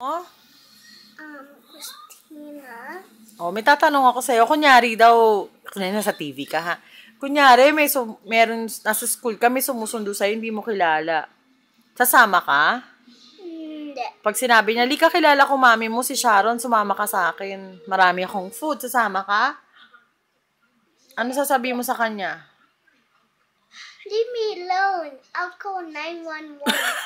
Oh? Um, Christina? Oh, may tatanong ako sa'yo. Kunyari daw, kunyari na sa TV ka ha. Kunyari, may sum, meron, nasa school ka, may sumusundo sa'yo, hindi mo kilala. Sasama ka? Hindi. Pag sinabi niya, Lika, kilala ko mami mo, si Sharon, sumama ka sa akin. Marami akong food, sasama ka? Ano sasabihin mo sa kanya? Leave me alone. I'll call 911.